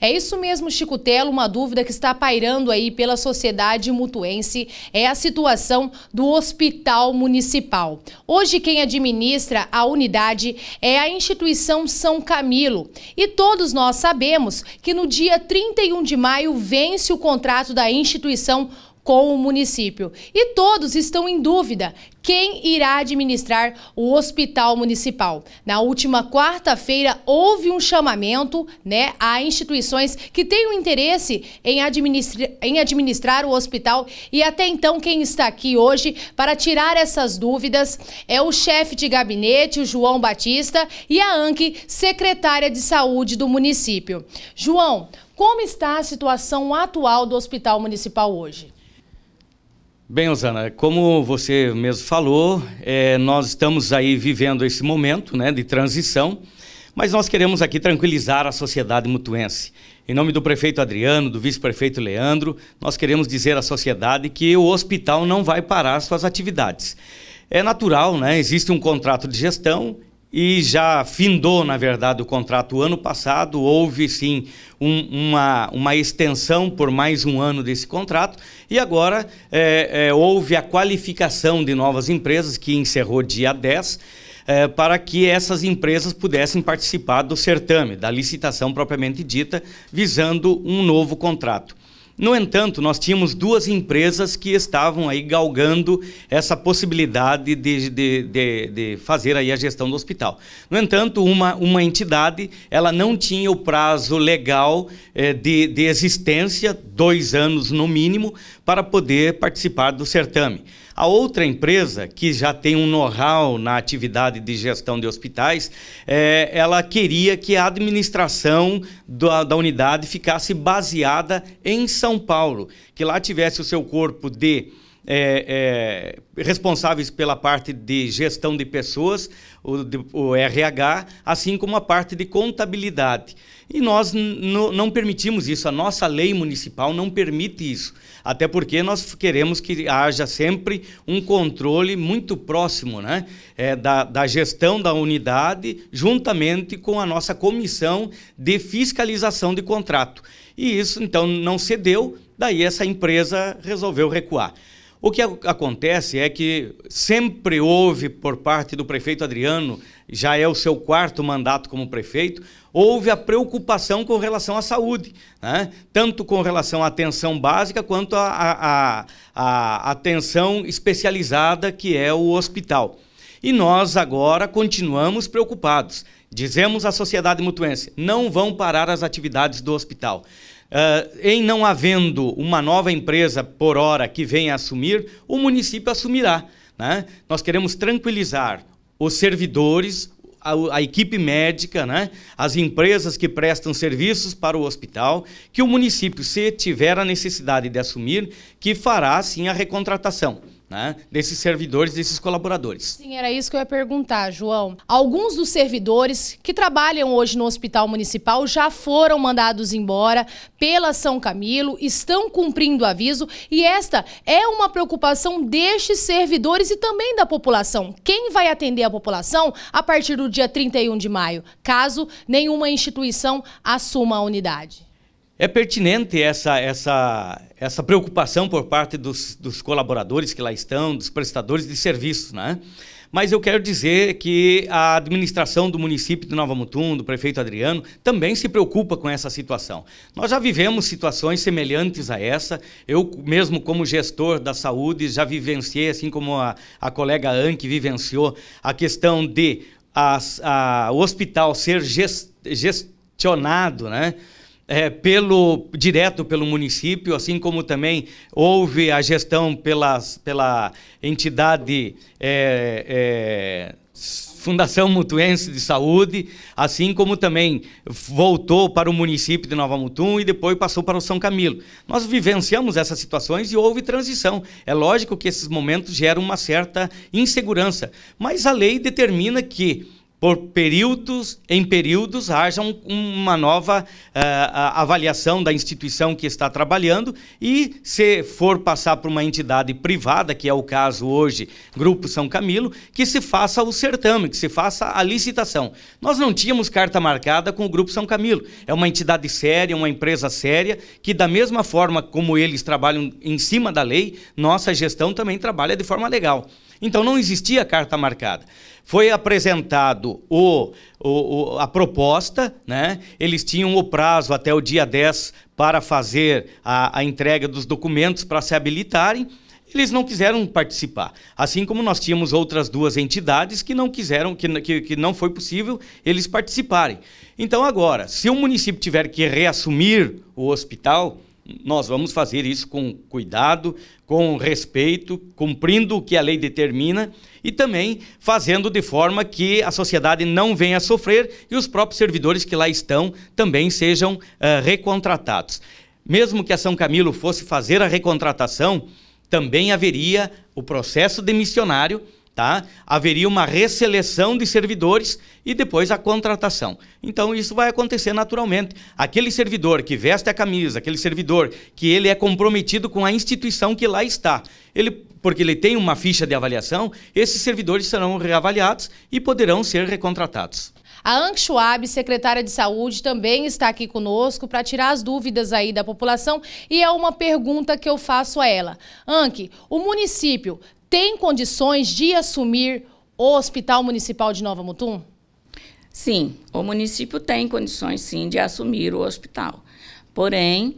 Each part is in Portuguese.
É isso mesmo, Chicutelo. Uma dúvida que está pairando aí pela sociedade mutuense é a situação do hospital municipal. Hoje, quem administra a unidade é a instituição São Camilo. E todos nós sabemos que no dia 31 de maio vence o contrato da instituição com o município. E todos estão em dúvida quem irá administrar o hospital municipal. Na última quarta-feira houve um chamamento, né, a instituições que tenham interesse em, administra em administrar o hospital e até então quem está aqui hoje para tirar essas dúvidas é o chefe de gabinete, o João Batista, e a Anke secretária de saúde do município. João, como está a situação atual do Hospital Municipal hoje? Bem, Osana, como você mesmo falou, é, nós estamos aí vivendo esse momento né, de transição, mas nós queremos aqui tranquilizar a sociedade mutuense. Em nome do prefeito Adriano, do vice-prefeito Leandro, nós queremos dizer à sociedade que o hospital não vai parar suas atividades. É natural, né? Existe um contrato de gestão e já findou, na verdade, o contrato. ano passado houve sim um, uma, uma extensão por mais um ano desse contrato e agora é, é, houve a qualificação de novas empresas que encerrou dia 10. É, para que essas empresas pudessem participar do certame, da licitação propriamente dita, visando um novo contrato. No entanto, nós tínhamos duas empresas que estavam aí galgando essa possibilidade de, de, de, de, fazer aí a gestão do hospital. No entanto, uma, uma entidade, ela não tinha o prazo legal eh, de, de existência, dois anos no mínimo, para poder participar do certame. A outra empresa, que já tem um know-how na atividade de gestão de hospitais, é, ela queria que a administração da, da unidade ficasse baseada em São Paulo, que lá tivesse o seu corpo de é, é, responsáveis pela parte de gestão de pessoas, o, de, o, RH, assim como a parte de contabilidade. E nós não permitimos isso, a nossa lei municipal não permite isso, até porque nós queremos que haja sempre um controle muito próximo né? É, da, da gestão da unidade, juntamente com a nossa comissão de fiscalização de contrato. E isso, então, não cedeu, daí essa empresa resolveu recuar. O que acontece é que sempre houve, por parte do prefeito Adriano, já é o seu quarto mandato como prefeito, houve a preocupação com relação à saúde, né? tanto com relação à atenção básica quanto à, à atenção especializada que é o hospital. E nós agora continuamos preocupados. Dizemos à sociedade mutuense: não vão parar as atividades do hospital. Uh, em não havendo uma nova empresa por hora que venha assumir, o município assumirá. Né? Nós queremos tranquilizar os servidores, a, a, equipe médica, né? as empresas que prestam serviços para o hospital, que o município, se tiver a necessidade de assumir, que fará sim a recontratação né, desses servidores, desses colaboradores. Sim, era isso que eu ia perguntar, João. Alguns dos servidores que trabalham hoje no Hospital Municipal já foram mandados embora pela São Camilo, estão cumprindo o aviso e esta é uma preocupação destes servidores e também da população. Quem vai atender a população a partir do dia 31 de maio, caso nenhuma instituição assuma a unidade? É pertinente essa, essa, essa preocupação por parte dos, dos colaboradores que lá estão, dos prestadores de serviços, né? Mas eu quero dizer que a administração do município de Nova Mutum, do prefeito Adriano, também se preocupa com essa situação. Nós já vivemos situações semelhantes a essa. Eu, mesmo como gestor da saúde, já vivenciei, assim como a, a colega Anne que vivenciou, a questão de a, a, o hospital ser gest, gestionado, né? é, pelo direto pelo município, assim como também houve a gestão pelas, pela entidade é, é, Fundação Mutuense de Saúde, assim como também voltou para o município de Nova Mutum e depois passou para o São Camilo. Nós vivenciamos essas situações e houve transição. É lógico que esses momentos geram uma certa insegurança, mas a lei determina que por períodos, em períodos, haja um, uma nova uh, avaliação da instituição que está trabalhando e se for passar por uma entidade privada, que é o caso hoje, Grupo São Camilo, que se faça o certame, que se faça a licitação. Nós não tínhamos carta marcada com o Grupo São Camilo. É uma entidade séria, uma empresa séria, que da mesma forma como eles trabalham em cima da lei, nossa gestão também trabalha de forma legal. Então não existia carta marcada. Foi apresentado o, o, o, a proposta, né? eles tinham o prazo até o dia 10 para fazer a, a entrega dos documentos para se habilitarem eles não quiseram participar. Assim como nós tínhamos outras duas entidades que não quiseram, que, que, que, não foi possível eles participarem. Então, agora, se o município tiver que reassumir o hospital, nós vamos fazer isso com cuidado, com respeito, cumprindo o que a lei determina e também fazendo de forma que a sociedade não venha a sofrer e os próprios servidores que lá estão também sejam uh, recontratados. Mesmo que a São Camilo fosse fazer a recontratação, também haveria o processo demissionário tá? Haveria uma reseleção de servidores e depois a contratação. Então isso vai acontecer naturalmente. Aquele servidor que veste a camisa, aquele servidor que ele é comprometido com a instituição que lá está, ele porque ele tem uma ficha de avaliação, esses servidores serão reavaliados e poderão ser recontratados. A Anke Schwab, secretária de Saúde, também está aqui conosco para tirar as dúvidas aí da população e é uma pergunta que eu faço a ela. Anke, o município tem condições de assumir o Hospital Municipal de Nova Mutum? Sim, o município tem condições sim de assumir o hospital. Porém,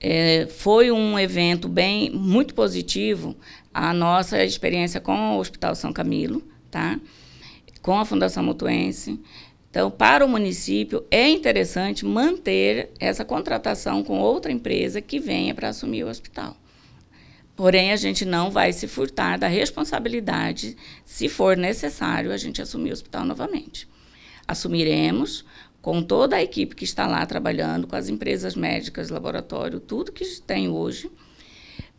é, foi um evento bem muito positivo a nossa experiência com o Hospital São Camilo, tá? Com a Fundação Mutuense. Então, para o município é interessante manter essa contratação com outra empresa que venha para assumir o hospital. Porém, a gente não vai se furtar da responsabilidade, se for necessário, a gente assumir o hospital novamente. Assumiremos com toda a equipe que está lá trabalhando, com as empresas médicas, laboratório, tudo que tem hoje,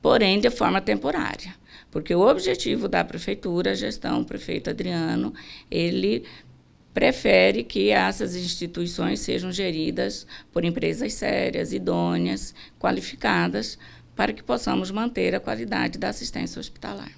porém de forma temporária. Porque o objetivo da prefeitura, a gestão, o prefeito Adriano, ele prefere que essas instituições sejam geridas por empresas sérias, idôneas, qualificadas, para que possamos manter a qualidade da assistência hospitalar.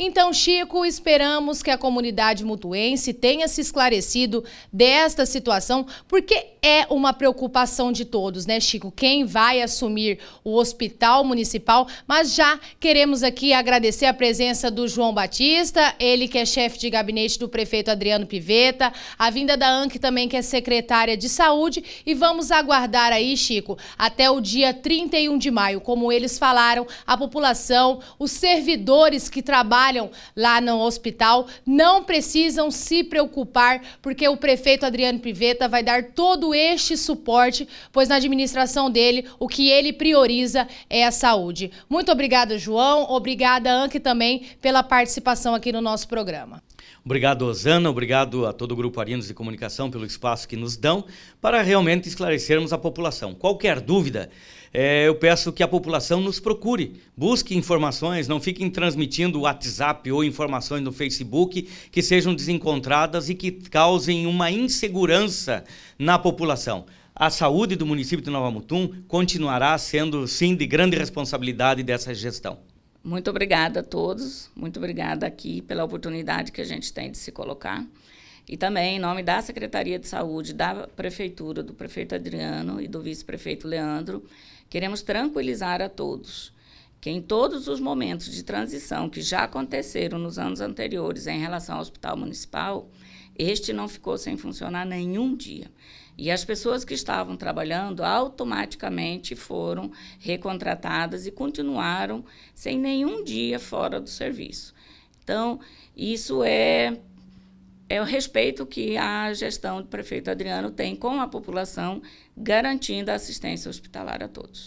Então, Chico, esperamos que a comunidade mutuense tenha se esclarecido desta situação, porque é uma preocupação de todos, né, Chico? Quem vai assumir o hospital municipal? Mas já queremos aqui agradecer a presença do João Batista, ele que é chefe de gabinete do prefeito Adriano Piveta, a vinda da Anc também que é secretária de saúde e vamos aguardar aí, Chico, até o dia 31 de maio, como eles falaram, a população, os servidores que trabalham trabalham lá no hospital não precisam se preocupar, porque o prefeito Adriano Piveta vai dar todo este suporte, pois na administração dele o que ele prioriza é a saúde. Muito obrigada, João. Obrigada, Anke, também pela participação aqui no nosso programa. Obrigado, Osana, obrigado a todo o Grupo Arinos de Comunicação pelo espaço que nos dão para realmente esclarecermos a população. Qualquer dúvida, é, eu peço que a população nos procure, busque informações, não fiquem transmitindo WhatsApp ou informações no Facebook que sejam desencontradas e que causem uma insegurança na população a saúde do município de Nova Mutum continuará sendo, sim, de grande responsabilidade dessa gestão. Muito obrigada a todos, muito obrigada aqui pela oportunidade que a gente tem de se colocar. E também, em nome da Secretaria de Saúde, da Prefeitura, do prefeito Adriano e do vice-prefeito Leandro, queremos tranquilizar a todos que em todos os momentos de transição que já aconteceram nos anos anteriores em relação ao Hospital Municipal, este não ficou sem funcionar nenhum dia. E as pessoas que estavam trabalhando automaticamente foram recontratadas e continuaram sem nenhum dia fora do serviço. Então, isso é é o respeito que a gestão do prefeito Adriano tem com a população, garantindo a assistência hospitalar a todos.